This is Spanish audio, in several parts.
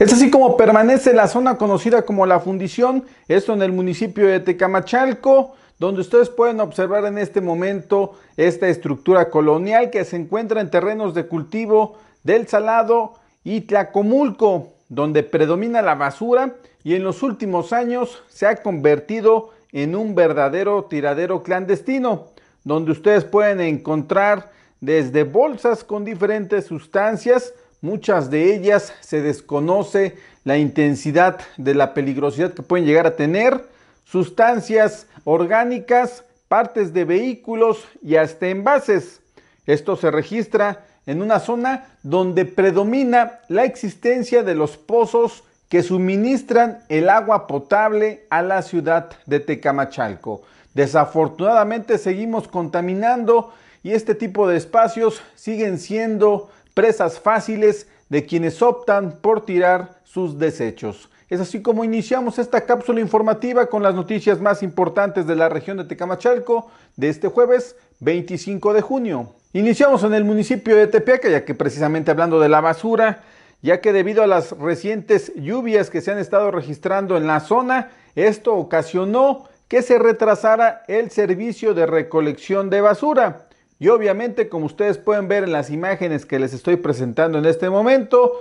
Es así como permanece la zona conocida como la fundición, esto en el municipio de Tecamachalco, donde ustedes pueden observar en este momento esta estructura colonial que se encuentra en terrenos de cultivo del Salado y Tlacomulco, donde predomina la basura y en los últimos años se ha convertido en un verdadero tiradero clandestino, donde ustedes pueden encontrar desde bolsas con diferentes sustancias, Muchas de ellas se desconoce la intensidad de la peligrosidad que pueden llegar a tener, sustancias orgánicas, partes de vehículos y hasta envases. Esto se registra en una zona donde predomina la existencia de los pozos que suministran el agua potable a la ciudad de Tecamachalco. Desafortunadamente seguimos contaminando y este tipo de espacios siguen siendo presas fáciles de quienes optan por tirar sus desechos. Es así como iniciamos esta cápsula informativa con las noticias más importantes de la región de Tecamachalco de este jueves 25 de junio. Iniciamos en el municipio de Tepeaca, ya que precisamente hablando de la basura, ya que debido a las recientes lluvias que se han estado registrando en la zona, esto ocasionó que se retrasara el servicio de recolección de basura. Y obviamente, como ustedes pueden ver en las imágenes que les estoy presentando en este momento,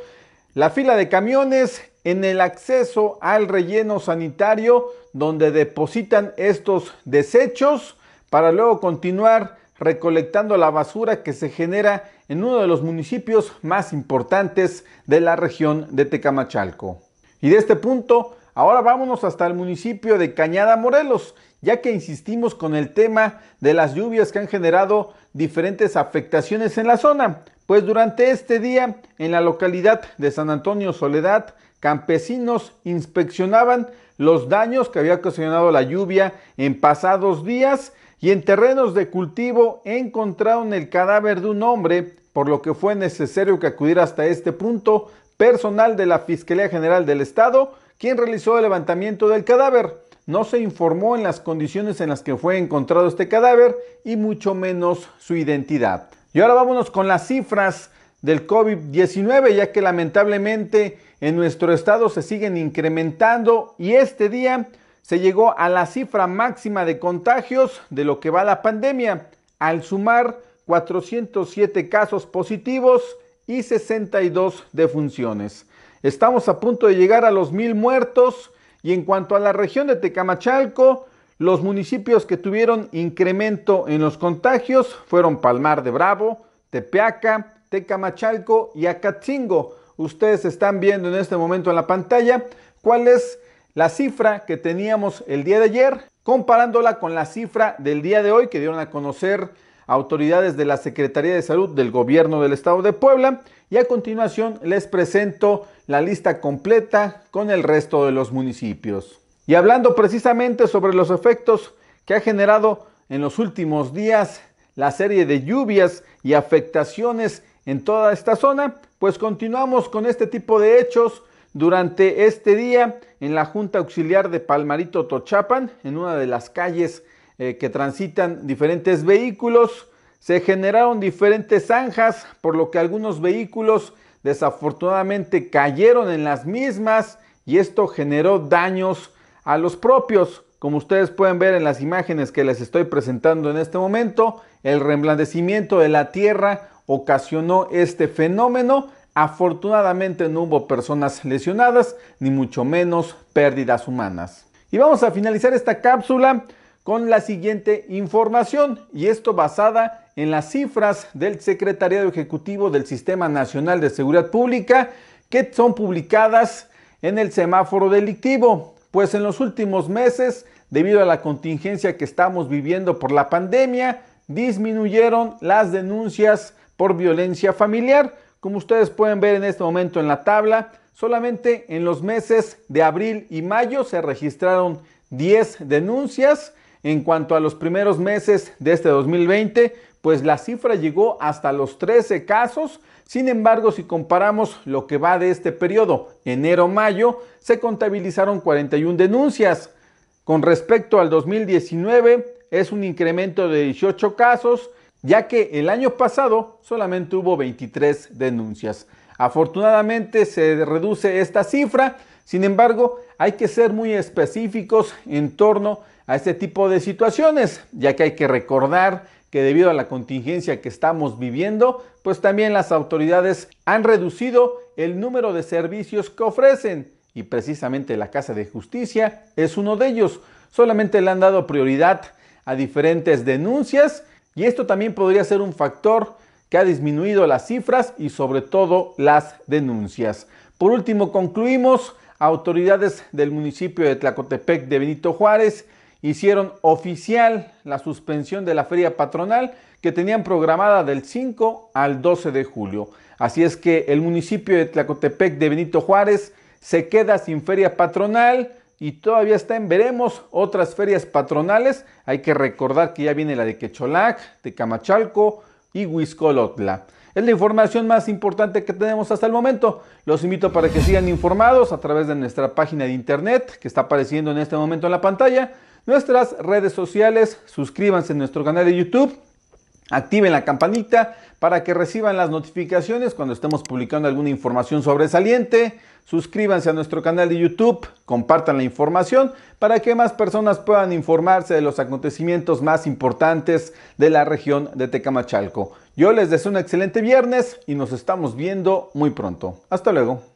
la fila de camiones en el acceso al relleno sanitario donde depositan estos desechos para luego continuar recolectando la basura que se genera en uno de los municipios más importantes de la región de Tecamachalco. Y de este punto, ahora vámonos hasta el municipio de Cañada Morelos, ya que insistimos con el tema de las lluvias que han generado diferentes afectaciones en la zona, pues durante este día en la localidad de San Antonio Soledad, campesinos inspeccionaban los daños que había ocasionado la lluvia en pasados días y en terrenos de cultivo encontraron el cadáver de un hombre, por lo que fue necesario que acudiera hasta este punto personal de la Fiscalía General del Estado, quien realizó el levantamiento del cadáver. No se informó en las condiciones en las que fue encontrado este cadáver y mucho menos su identidad. Y ahora vámonos con las cifras del COVID-19, ya que lamentablemente en nuestro estado se siguen incrementando y este día se llegó a la cifra máxima de contagios de lo que va la pandemia, al sumar 407 casos positivos y 62 defunciones. Estamos a punto de llegar a los mil muertos y en cuanto a la región de Tecamachalco, los municipios que tuvieron incremento en los contagios fueron Palmar de Bravo, Tepeaca, Tecamachalco y Acatzingo. Ustedes están viendo en este momento en la pantalla cuál es la cifra que teníamos el día de ayer, comparándola con la cifra del día de hoy que dieron a conocer autoridades de la Secretaría de Salud del Gobierno del Estado de Puebla y a continuación les presento la lista completa con el resto de los municipios. Y hablando precisamente sobre los efectos que ha generado en los últimos días la serie de lluvias y afectaciones en toda esta zona, pues continuamos con este tipo de hechos durante este día en la Junta Auxiliar de Palmarito Tochapan, en una de las calles eh, que transitan diferentes vehículos. Se generaron diferentes zanjas, por lo que algunos vehículos desafortunadamente cayeron en las mismas y esto generó daños a los propios. Como ustedes pueden ver en las imágenes que les estoy presentando en este momento, el reblandecimiento de la Tierra ocasionó este fenómeno. Afortunadamente no hubo personas lesionadas, ni mucho menos pérdidas humanas. Y vamos a finalizar esta cápsula con la siguiente información, y esto basada en las cifras del Secretariado Ejecutivo del Sistema Nacional de Seguridad Pública, que son publicadas en el semáforo delictivo, pues en los últimos meses, debido a la contingencia que estamos viviendo por la pandemia, disminuyeron las denuncias por violencia familiar. Como ustedes pueden ver en este momento en la tabla, solamente en los meses de abril y mayo se registraron 10 denuncias en cuanto a los primeros meses de este 2020, pues la cifra llegó hasta los 13 casos. Sin embargo, si comparamos lo que va de este periodo, enero-mayo, se contabilizaron 41 denuncias. Con respecto al 2019, es un incremento de 18 casos, ya que el año pasado solamente hubo 23 denuncias. Afortunadamente se reduce esta cifra, sin embargo, hay que ser muy específicos en torno a este tipo de situaciones, ya que hay que recordar que debido a la contingencia que estamos viviendo, pues también las autoridades han reducido el número de servicios que ofrecen y precisamente la Casa de Justicia es uno de ellos. Solamente le han dado prioridad a diferentes denuncias y esto también podría ser un factor que ha disminuido las cifras y sobre todo las denuncias. Por último, concluimos, autoridades del municipio de Tlacotepec de Benito Juárez hicieron oficial la suspensión de la feria patronal que tenían programada del 5 al 12 de julio. Así es que el municipio de Tlacotepec de Benito Juárez se queda sin feria patronal y todavía está en veremos otras ferias patronales. Hay que recordar que ya viene la de Quecholac, de Camachalco y Huizcolotla. Es la información más importante que tenemos hasta el momento. Los invito para que sigan informados a través de nuestra página de internet que está apareciendo en este momento en la pantalla nuestras redes sociales, suscríbanse a nuestro canal de YouTube, activen la campanita para que reciban las notificaciones cuando estemos publicando alguna información sobresaliente, suscríbanse a nuestro canal de YouTube, compartan la información para que más personas puedan informarse de los acontecimientos más importantes de la región de Tecamachalco. Yo les deseo un excelente viernes y nos estamos viendo muy pronto. Hasta luego.